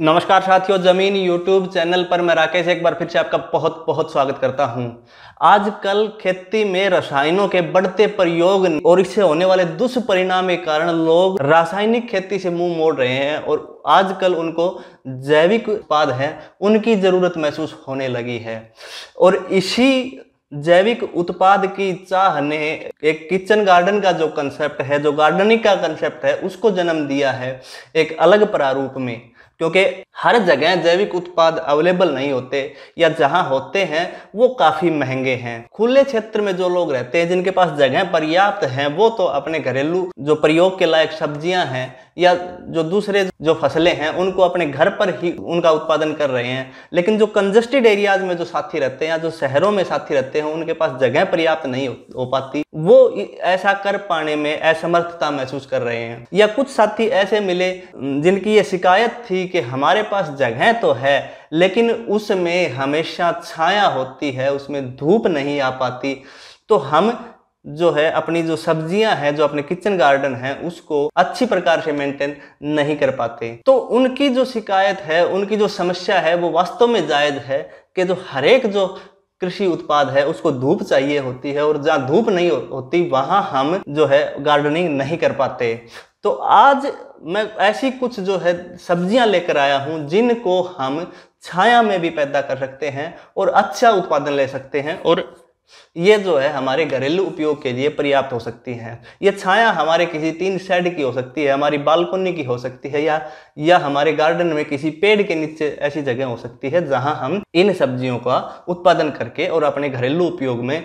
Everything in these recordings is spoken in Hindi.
नमस्कार साथियों जमीन यूट्यूब चैनल पर मैं राकेश एक बार फिर से आपका बहुत बहुत स्वागत करता हूं आजकल खेती में रसायनों के बढ़ते प्रयोग और इससे होने वाले दुष्परिणाम के कारण लोग रासायनिक खेती से मुंह मोड़ रहे हैं और आजकल उनको जैविक उत्पाद है उनकी ज़रूरत महसूस होने लगी है और इसी जैविक उत्पाद की चाह ने एक किचन गार्डन का जो कंसेप्ट है जो गार्डनिंग का कंसेप्ट है उसको जन्म दिया है एक अलग प्रारूप में क्योंकि हर जगह जैविक उत्पाद अवेलेबल नहीं होते या जहाँ होते हैं वो काफ़ी महंगे हैं खुले क्षेत्र में जो लोग रहते हैं जिनके पास जगह पर्याप्त हैं वो तो अपने घरेलू जो प्रयोग के लायक सब्जियां हैं या जो दूसरे जो फसलें हैं उनको अपने घर पर ही उनका उत्पादन कर रहे हैं लेकिन जो कंजस्टेड एरियाज में जो साथी रहते हैं या जो शहरों में साथी रहते हैं उनके पास जगह पर्याप्त नहीं हो पाती वो ऐसा कर पाने में असमर्थता महसूस कर रहे हैं या कुछ साथी ऐसे मिले जिनकी ये शिकायत थी कि हमारे पास जगह तो है लेकिन उसमें हमेशा छाया होती है उसमें धूप नहीं आ पाती तो हम जो है अपनी जो सब्जियां हैं जो अपने किचन गार्डन है उसको अच्छी प्रकार से मेंटेन नहीं कर पाते तो उनकी जो शिकायत है उनकी जो समस्या है वो वास्तव में जायज है कि जो हरेक जो कृषि उत्पाद है उसको धूप चाहिए होती है और जहाँ धूप नहीं होती वहाँ हम जो है गार्डनिंग नहीं कर पाते तो आज मैं ऐसी कुछ जो है सब्जियां लेकर आया हूं जिनको हम छाया में भी पैदा कर सकते हैं और अच्छा उत्पादन ले सकते हैं और ये जो है हमारे घरेलू उपयोग के लिए पर्याप्त हो सकती है ये छाया हमारे किसी तीन शेड की हो सकती है हमारी बालकोनी की हो सकती है या या हमारे गार्डन में किसी पेड़ के नीचे ऐसी जगह हो सकती है जहां हम इन सब्जियों का उत्पादन करके और अपने घरेलू उपयोग में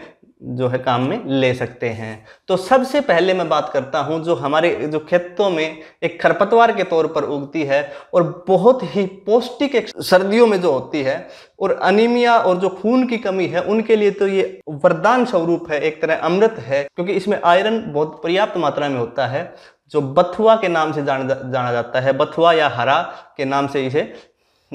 जो है काम में ले सकते हैं तो सबसे पहले मैं बात करता हूं जो हमारे जो खेतों में एक खरपतवार के तौर पर उगती है और बहुत ही पौष्टिक एक सर्दियों में जो होती है और अनिमिया और जो खून की कमी है उनके लिए तो ये वरदान स्वरूप है एक तरह अमृत है क्योंकि इसमें आयरन बहुत पर्याप्त मात्रा में होता है जो बथुआ के नाम से जान, जाना जाता है बथुआ या हरा के नाम से इसे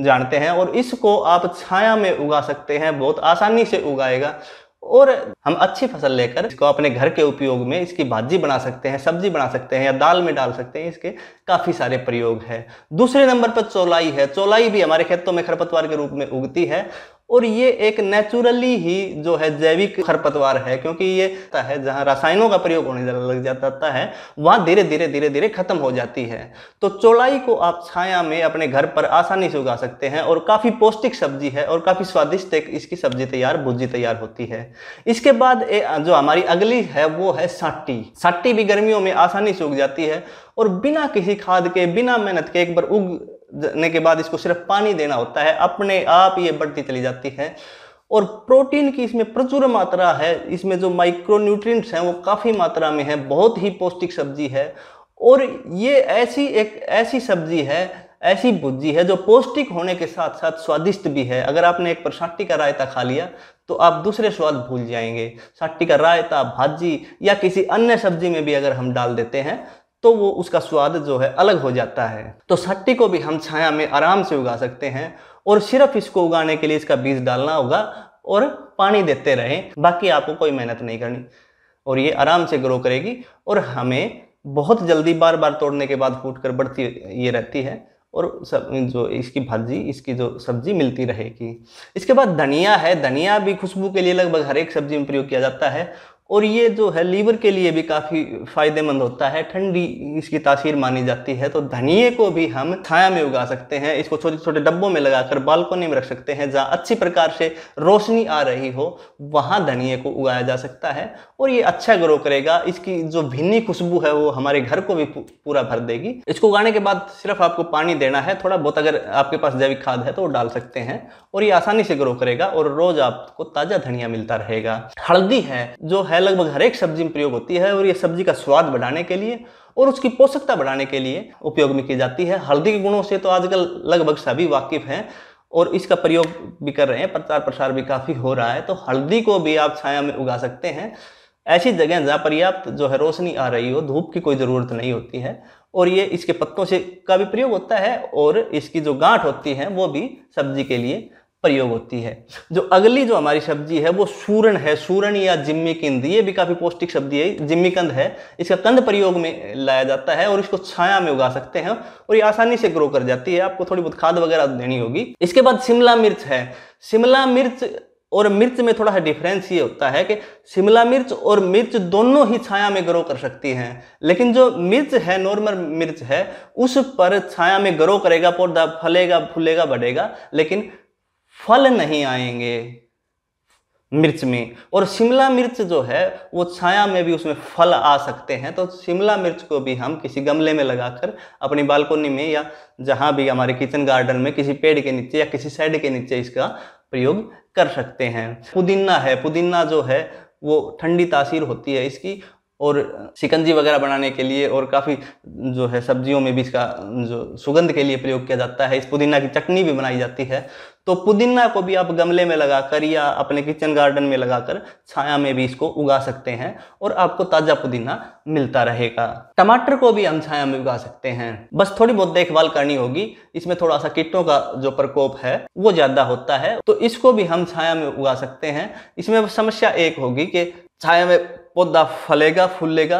जानते हैं और इसको आप छाया में उगा सकते हैं बहुत आसानी से उगाएगा और हम अच्छी फसल लेकर इसको अपने घर के उपयोग में इसकी भाजी बना सकते हैं सब्जी बना सकते हैं या दाल में डाल सकते हैं इसके काफ़ी सारे प्रयोग है दूसरे नंबर पर चौलाई है चौलाई भी हमारे खेतों में खरपतवार के रूप में उगती है और ये एक नेचुरली ही जो है जैविक खरपतवार है क्योंकि ये है जहाँ रसायनों का प्रयोग होने लग जाता है वहाँ धीरे धीरे धीरे धीरे खत्म हो जाती है तो चौलाई को आप छाया में अपने घर पर आसानी से उगा सकते हैं और काफ़ी पौष्टिक सब्जी है और काफ़ी स्वादिष्ट एक इसकी सब्जी तैयार भुजी तैयार होती है इसके बाद जो हमारी अगली है वो है साट्टी साट्टी भी गर्मियों में आसानी से उग जाती है और बिना किसी खाद के बिना मेहनत के एक बार उग देने के बाद इसको सिर्फ पानी देना होता है अपने आप ये बढ़ती चली जाती है और प्रोटीन की इसमें प्रचुर मात्रा है इसमें जो माइक्रोन्यूट्रिएंट्स हैं वो काफ़ी मात्रा में है बहुत ही पौष्टिक सब्जी है और ये ऐसी एक ऐसी सब्जी है ऐसी भुजी है जो पौष्टिक होने के साथ साथ स्वादिष्ट भी है अगर आपने एक पर का रायता खा लिया तो आप दूसरे स्वाद भूल जाएंगे साट्टी का रायता भाजी या किसी अन्य सब्जी में भी अगर हम डाल देते हैं तो वो उसका स्वाद जो है अलग हो जाता है तो सट्टी को भी हम छाया में आराम से उगा सकते हैं और सिर्फ इसको उगाने के लिए इसका बीज डालना होगा और पानी देते रहें बाकी आपको कोई मेहनत नहीं करनी और ये आराम से ग्रो करेगी और हमें बहुत जल्दी बार बार तोड़ने के बाद फूट कर बढ़ती ये रहती है और सब जो इसकी भाजी इसकी जो सब्जी मिलती रहेगी इसके बाद धनिया है धनिया भी खुशबू के लिए लगभग हर एक सब्जी में प्रयोग किया जाता है और ये जो है लीवर के लिए भी काफ़ी फ़ायदेमंद होता है ठंडी इसकी तासीर मानी जाती है तो धनिए को भी हम छाया में उगा सकते हैं इसको छोटे छोटे डब्बों में लगाकर बालकोनी में रख सकते हैं जहाँ अच्छी प्रकार से रोशनी आ रही हो वहाँ धनिए को उगाया जा सकता है और ये अच्छा ग्रो करेगा इसकी जो भिन्नी खुशबू है वो हमारे घर को भी पूरा भर देगी इसको उगाने के बाद सिर्फ आपको पानी देना है थोड़ा बहुत अगर आपके पास जैविक खाद है तो डाल सकते हैं और ये आसानी से ग्रो करेगा और रोज़ आपको ताज़ा धनिया मिलता रहेगा हल्दी है जो है है लगभग हर एक सब्जी में प्रयोग होती है और ये सब्जी का स्वाद बढ़ाने के लिए और उसकी पोषकता बढ़ाने के लिए उपयोग में की जाती है हल्दी के गुणों से तो आजकल लगभग सभी वाकिफ हैं और इसका प्रयोग भी कर रहे हैं प्रचार प्रसार भी काफ़ी हो रहा है तो हल्दी को भी आप छाया में उगा सकते हैं ऐसी जगह जहाँ पर्याप्त जो है रोशनी आ रही हो धूप की कोई ज़रूरत नहीं होती है और ये इसके पत्तों से का भी प्रयोग होता है और इसकी जो गांठ होती है वो भी सब्जी के लिए प्रयोग होती है जो अगली जो हमारी सब्जी है वो सूरण है सूरण या जिम्मी कंद ये भी काफ़ी पौष्टिक सब्जी है जिम्मी कंद है इसका कंद प्रयोग में लाया जाता है और इसको छाया में उगा सकते हैं और ये आसानी से ग्रो कर जाती है आपको थोड़ी बहुत खाद वगैरह देनी होगी इसके बाद शिमला मिर्च है शिमला मिर्च और मिर्च में थोड़ा सा डिफरेंस ये होता है कि शिमला मिर्च और मिर्च दोनों ही छाया में ग्रो कर सकती हैं लेकिन जो मिर्च है नॉर्मल मिर्च है उस पर छाया में ग्रो करेगा पौधा फलेगा फूलेगा बढ़ेगा लेकिन फल नहीं आएंगे मिर्च में और शिमला मिर्च जो है वो छाया में भी उसमें फल आ सकते हैं तो शिमला मिर्च को भी हम किसी गमले में लगाकर अपनी बालकोनी में या जहां भी हमारे किचन गार्डन में किसी पेड़ के नीचे या किसी साइड के नीचे इसका प्रयोग कर सकते हैं पुदीना है पुदीना जो है वो ठंडी तासीर होती है इसकी और शिकंजी वगैरह बनाने के लिए और काफ़ी जो है सब्जियों में भी इसका जो सुगंध के लिए प्रयोग किया जाता है इस पुदीना की चटनी भी बनाई जाती है तो पुदीना को भी आप गमले में लगाकर या अपने किचन गार्डन में लगाकर छाया में भी इसको उगा सकते हैं और आपको ताज़ा पुदीना मिलता रहेगा टमाटर को भी हम छाया में उगा सकते हैं बस थोड़ी बहुत देखभाल करनी होगी इसमें थोड़ा सा कीटों का जो प्रकोप है वो ज़्यादा होता है तो इसको भी हम छाया में उगा सकते हैं इसमें समस्या एक होगी कि छाया में पौधा फलेगा फूलेगा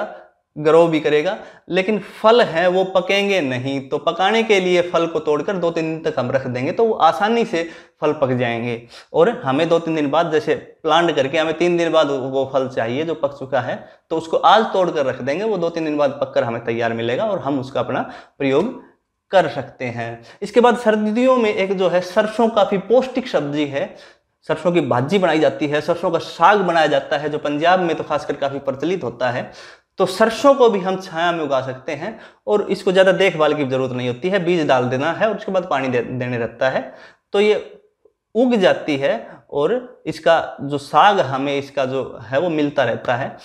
ग्रो भी करेगा लेकिन फल हैं वो पकेंगे नहीं तो पकाने के लिए फल को तोड़कर दो तीन दिन तक हम रख देंगे तो वो आसानी से फल पक जाएंगे और हमें दो तीन दिन बाद जैसे प्लांट करके हमें तीन दिन बाद वो फल चाहिए जो पक चुका है तो उसको आज तोड़कर रख देंगे वो दो तीन दिन बाद पककर हमें तैयार मिलेगा और हम उसका अपना प्रयोग कर सकते हैं इसके बाद सर्दियों में एक जो है सरसों काफ़ी पौष्टिक सब्जी है सरसों की भाजी बनाई जाती है सरसों का साग बनाया जाता है जो पंजाब में तो खासकर काफ़ी प्रचलित होता है तो सरसों को भी हम छाया में उगा सकते हैं और इसको ज़्यादा देखभाल की जरूरत नहीं होती है बीज डाल देना है और उसके बाद पानी दे, देने रहता है तो ये उग जाती है और इसका जो साग हमें इसका जो है वो मिलता रहता है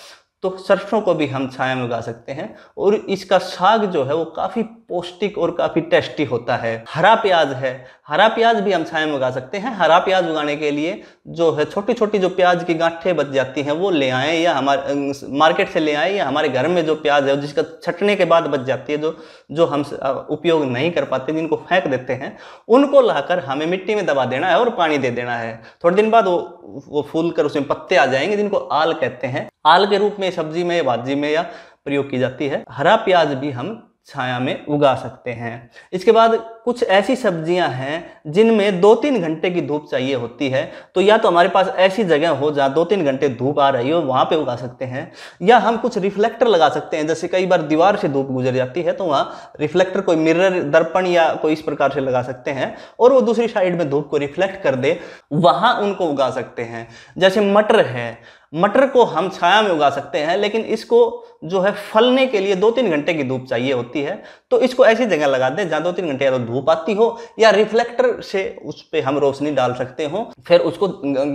तो सरसों को भी हम छाया में उगा सकते हैं और इसका साग जो है वो काफ़ी पौष्टिक और काफ़ी टेस्टी होता है हरा प्याज है हरा प्याज भी हम छाया में उगा सकते हैं हरा प्याज उगाने के लिए जो है छोटी छोटी जो प्याज की गांठे बच जाती हैं वो ले आएँ या हमारे मार्केट से ले आएँ या हमारे घर में जो प्याज है जिसका छटने के बाद बच जाती है जो जो हम उपयोग नहीं कर पाते जिनको फेंक देते हैं उनको लाकर हमें मिट्टी में दबा देना है और पानी दे देना है थोड़े दिन बाद वो वो फूल कर उसमें पत्ते आ जाएंगे जिनको आल कहते हैं आल के रूप में सब्जी में भाजी में या प्रयोग की जाती है हरा प्याज भी हम छाया में उगा सकते हैं इसके बाद कुछ ऐसी सब्जियां हैं जिनमें दो तीन घंटे की धूप चाहिए होती है तो या तो हमारे पास ऐसी जगह हो जहाँ दो तीन घंटे धूप आ रही हो वहाँ पे उगा सकते हैं या हम कुछ रिफ्लेक्टर लगा सकते हैं जैसे कई बार दीवार से धूप गुजर जाती है तो वहाँ रिफ्लेक्टर कोई मिरर दर्पण या कोई इस प्रकार से लगा सकते हैं और वो दूसरी साइड में धूप को रिफ्लेक्ट कर दे वहाँ उनको उगा सकते हैं जैसे मटर है मटर को हम छाया में उगा सकते हैं लेकिन इसको जो है फलने के लिए दो तीन घंटे की धूप चाहिए होती है तो इसको ऐसी जगह लगा दें जहाँ दो तीन घंटे या तो धूप धूप आती हो या रिफ्लेक्टर से उस पर हम रोशनी डाल सकते हो फिर उसको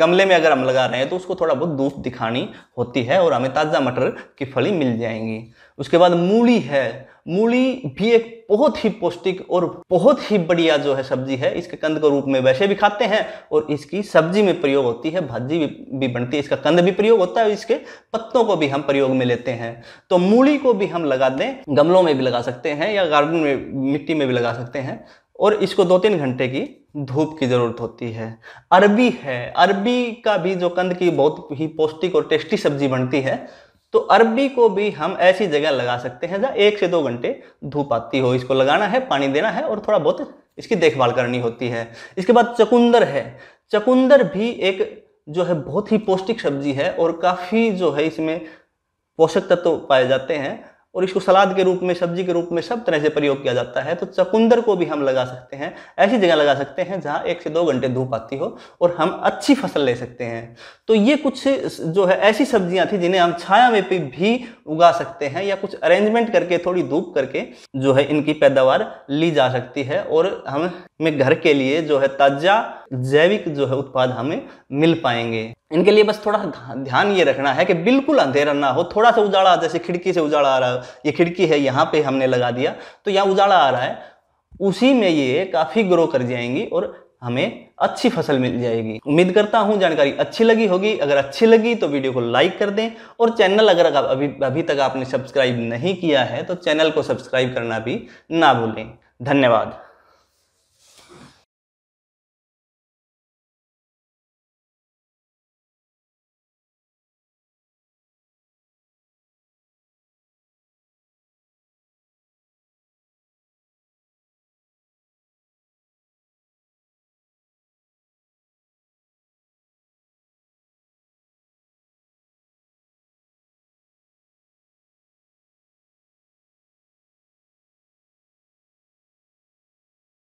गमले में अगर हम लगा रहे हैं तो उसको थोड़ा बहुत धूप दिखानी होती है और हमें ताज़ा मटर की फली मिल जाएंगी उसके बाद मूली है मूली भी एक बहुत ही पौष्टिक और बहुत ही बढ़िया जो है सब्जी है इसके कंद के रूप में वैसे भी खाते हैं और इसकी सब्जी में प्रयोग होती है भाजी भी, बनती है इसका कंद भी प्रयोग होता है इसके पत्तों को भी हम प्रयोग में लेते हैं तो मूली को भी हम लगा दें गमलों में भी लगा सकते हैं या गार्डन में मिट्टी में भी लगा सकते हैं और इसको दो तीन घंटे की धूप की ज़रूरत होती है अरबी है अरबी का भी जो कंद की बहुत ही पौष्टिक और टेस्टी सब्जी बनती है तो अरबी को भी हम ऐसी जगह लगा सकते हैं जहाँ एक से दो घंटे धूप आती हो इसको लगाना है पानी देना है और थोड़ा बहुत इसकी देखभाल करनी होती है इसके बाद चकुंदर है चकुंदर भी एक जो है बहुत ही पौष्टिक सब्जी है और काफ़ी जो है इसमें पोषक तत्व तो पाए जाते हैं और इसको सलाद के रूप में सब्जी के रूप में सब तरह से प्रयोग किया जाता है तो चकुंदर को भी हम लगा सकते हैं ऐसी जगह लगा सकते हैं जहाँ एक से दो घंटे धूप आती हो और हम अच्छी फसल ले सकते हैं तो ये कुछ जो है ऐसी सब्जियाँ थी जिन्हें हम छाया में भी उगा सकते हैं या कुछ अरेंजमेंट करके थोड़ी धूप करके जो है इनकी पैदावार ली जा सकती है और हमें घर के लिए जो है ताज़ा जैविक जो है उत्पाद हमें मिल पाएंगे इनके लिए बस थोड़ा ध्यान ये रखना है कि बिल्कुल अंधेरा ना हो थोड़ा सा उजाड़ा जैसे खिड़की से उजाला आ रहा है ये खिड़की है यहाँ पे हमने लगा दिया तो यहाँ उजाड़ा आ रहा है उसी में ये काफ़ी ग्रो कर जाएंगी और हमें अच्छी फसल मिल जाएगी उम्मीद करता हूँ जानकारी अच्छी लगी होगी अगर अच्छी लगी तो वीडियो को लाइक कर दें और चैनल अगर अभी अभी तक आपने सब्सक्राइब नहीं किया है तो चैनल को सब्सक्राइब करना भी ना भूलें धन्यवाद